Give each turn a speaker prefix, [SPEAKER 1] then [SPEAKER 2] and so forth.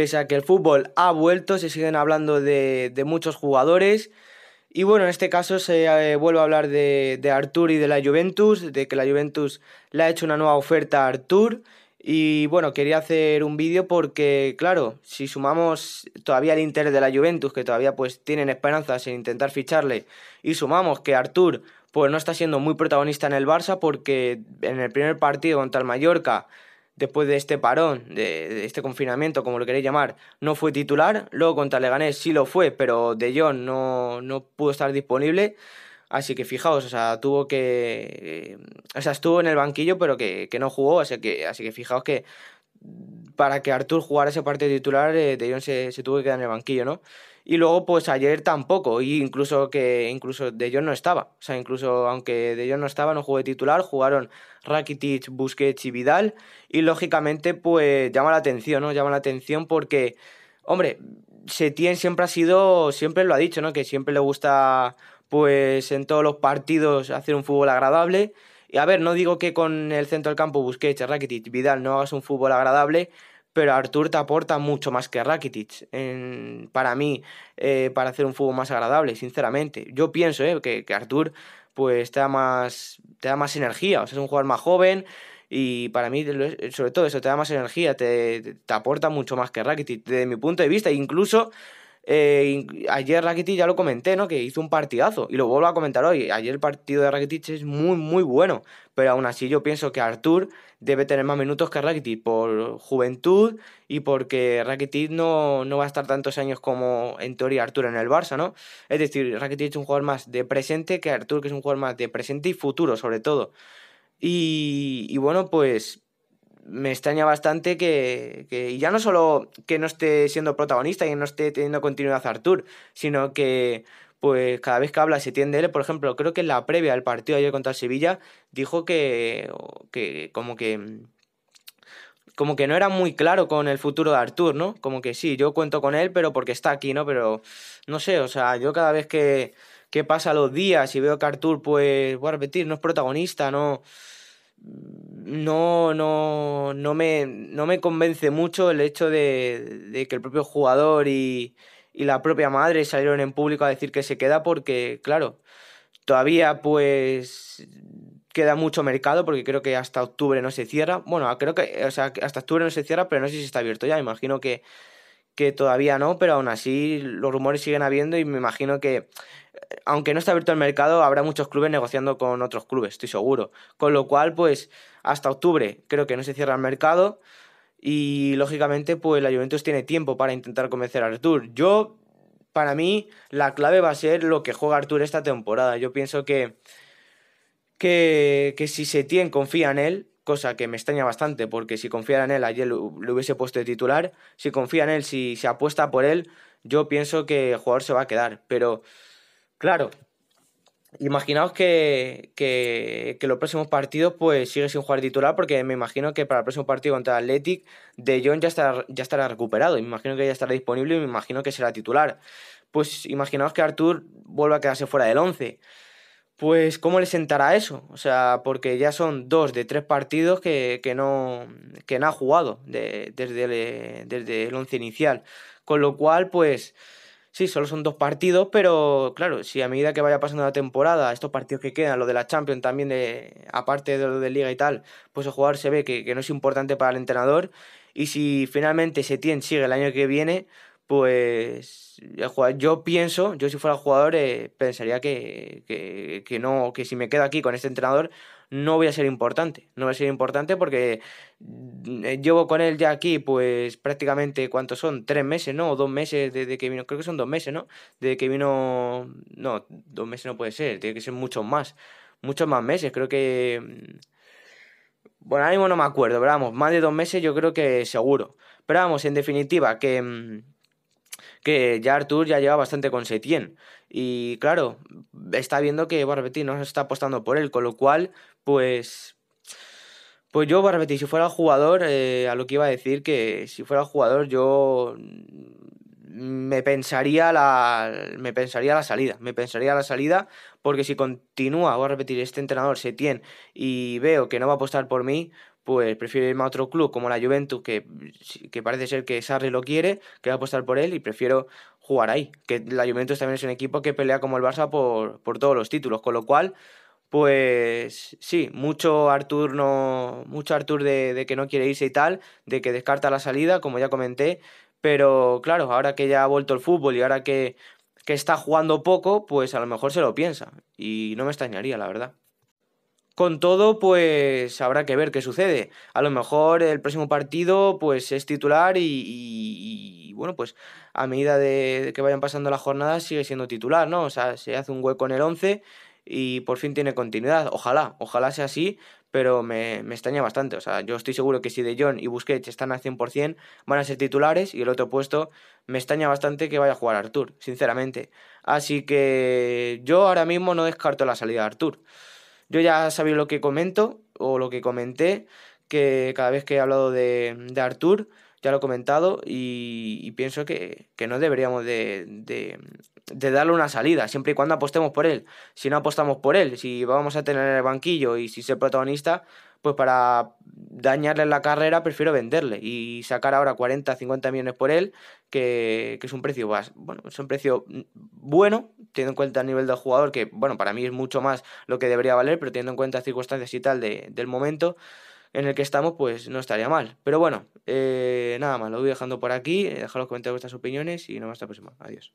[SPEAKER 1] Pese a que el fútbol ha vuelto, se siguen hablando de, muchos jugadores. Y bueno, en este caso se eh, vuelve a hablar de, Artur y de la Juventus, de que la Juventus le ha hecho una nueva oferta a Artur. Y bueno, quería hacer un vídeo porque, claro, si sumamos todavía el interés de la Juventus, que todavía pues tienen esperanzas en intentar ficharle, y sumamos que Artur pues no está siendo muy protagonista en el Barça porque en el primer partido contra el Mallorca después de este parón, de, este confinamiento, como lo queréis llamar, no fue titular. Luego contra Leganés sí lo fue, pero De Jong no, no pudo estar disponible. Así que fijaos, o sea, tuvo que. Eh, estuvo en el banquillo, pero que, que no jugó. Así que, así que fijaos que para que Arthur jugara ese partido titular, eh, De Jong se, se, tuvo que quedar en el banquillo, ¿no? Y luego, pues ayer tampoco, y incluso que incluso De Jong no estaba. O sea, incluso aunque De Jong no estaba, no jugó de titular, jugaron Rakitic, Busquets y Vidal. Y lógicamente, pues llama la atención, ¿no? Llama la atención porque, hombre, Setién siempre ha sido, siempre lo ha dicho, ¿no? Que siempre le gusta, pues en todos los partidos, hacer un fútbol agradable a ver, no digo que con el centro del campo Busquets, Rakitic, Vidal no hagas un fútbol agradable, pero Artur te aporta mucho más que Rakitic, para mí, eh, para hacer un fútbol más agradable, sinceramente. Yo pienso eh, que, que, Artur pues, te, da más, te da más energía, o sea, es un jugador más joven y para mí, sobre todo eso, te da más energía, te, te aporta mucho más que Rakitic, desde mi punto de vista, incluso eh, ayer Rakitic ya lo comenté, ¿no? Que hizo un partidazo y lo vuelvo a comentar hoy. Ayer el partido de Rakitic es muy, muy bueno, pero aún así yo pienso que Artur debe tener más minutos que Rakitic por juventud y porque Rakitic no, va a estar tantos años como en teoría Artur en el Barça, ¿no? Es decir, Rakitic es un jugador más de presente que Artur, que es un jugador más de presente y futuro, sobre todo. y bueno, pues me extraña bastante que, que, ya no solo que no esté siendo protagonista y no esté teniendo continuidad Artur, sino que pues cada vez que habla se tiende él, por ejemplo, creo que en la previa del partido ayer contra Sevilla dijo que, que como que como que no era muy claro con el futuro de Artur, ¿no? Como que sí, yo cuento con él, pero porque está aquí, ¿no? Pero no sé, o sea, yo cada vez que, que pasa los días y veo que Artur pues voy a repetir, no es protagonista, no no, no, no, me, no me convence mucho el hecho de, que el propio jugador y, la propia madre salieron en público a decir que se queda porque, claro, todavía pues queda mucho mercado porque creo que hasta octubre no se cierra. Bueno, creo que, hasta octubre no se cierra, pero no sé si está abierto ya. imagino que que todavía no, pero aún así los rumores siguen habiendo y me imagino que, aunque no está abierto el mercado, habrá muchos clubes negociando con otros clubes, estoy seguro. Con lo cual, pues hasta octubre creo que no se cierra el mercado y lógicamente pues la Juventus tiene tiempo para intentar convencer a Artur. Yo, para mí, la clave va a ser lo que juega Artur esta temporada. Yo pienso que, que, que si Setién confía en él, cosa que me extraña bastante, porque si confiara en él, ayer le hubiese puesto de titular, si confía en él, si se apuesta por él, yo pienso que el jugador se va a quedar, pero claro, imaginaos que, que, los próximos partidos pues sigue sin jugar titular porque me imagino que para el próximo partido contra el Athletic De Jong ya estará, ya estará recuperado, me imagino que ya estará disponible y me imagino que será titular. Pues imaginaos que Artur vuelva a quedarse fuera del 11 pues cómo le sentará eso. O sea, porque ya son dos de tres partidos que, no, que no ha jugado desde, el, desde el once inicial. Con lo cual, pues sí, solo son dos partidos, pero claro, si a medida que vaya pasando la temporada, estos partidos que quedan, lo de la Champions también, de, aparte de lo de Liga y tal, pues el jugador se ve que, que no es importante para el entrenador. Y si finalmente Setién sigue el año que viene, pues yo pienso, yo si fuera jugador, eh, pensaría que, no, que si me quedo aquí con este entrenador, no voy a ser importante. No voy a ser importante porque mm, eh, llevo con él ya aquí, pues prácticamente, ¿cuántos son? Tres meses, ¿no? O dos meses desde que vino, creo que son dos meses, ¿no? Desde que vino, no, dos meses no puede ser, tiene que ser muchos más, muchos más meses, creo que... Mm, bueno, ahora mismo no me acuerdo, pero vamos, más de dos meses yo creo que seguro. Pero vamos, en definitiva, que mm, que ya Artur ya lleva bastante con Setien. Y claro, está viendo que repetir, no se está apostando por él, con lo cual, pues. Pues yo, repetir, si fuera jugador, eh, a lo que iba a decir que si fuera jugador, yo me pensaría la me pensaría la salida me pensaría la salida porque si continúa voy a repetir este entrenador se y veo que no va a apostar por mí pues prefiero irme a otro club como la Juventus, que, parece ser que Sarri lo quiere, que va a apostar por él y prefiero jugar ahí. Que la Juventus también es un equipo que pelea como el Barça por, por todos los títulos, con lo cual, pues sí, mucho Artur, no, mucho Artur de, de que no quiere irse y tal, de que descarta la salida, como ya comenté, pero claro, ahora que ya ha vuelto el fútbol y ahora que, que está jugando poco, pues a lo mejor se lo piensa y no me extrañaría, la verdad. Con todo, pues habrá que ver qué sucede. A lo mejor el próximo partido pues es titular y, bueno, pues a medida de, que vayan pasando las jornadas sigue siendo titular, ¿no? O sea, se hace un hueco en el 11 y por fin tiene continuidad. Ojalá, ojalá sea así, pero me, me, extraña bastante. O sea, yo estoy seguro que si De Jong y Busquets están al 100%, van a ser titulares y el otro puesto me extraña bastante que vaya a jugar Artur, sinceramente. Así que yo ahora mismo no descarto la salida de Artur. Yo ya sabía lo que comento o lo que comenté, que cada vez que he hablado de, Artur, ya lo he comentado y, pienso que, no deberíamos de, darle una salida, siempre y cuando apostemos por él. Si no apostamos por él, si vamos a tener el banquillo y si ser protagonista, pues para dañarle la carrera prefiero venderle y sacar ahora 40, 50 millones por él, que, es un precio, bueno, es un precio mm, bueno teniendo en cuenta el nivel del jugador, que bueno, para mí es mucho más lo que debería valer, pero teniendo en cuenta circunstancias y tal del momento en el que estamos, pues no estaría mal. Pero bueno, eh, nada más, lo voy dejando por aquí, eh, dejad los comentarios vuestras opiniones y nos vemos la próxima. Adiós.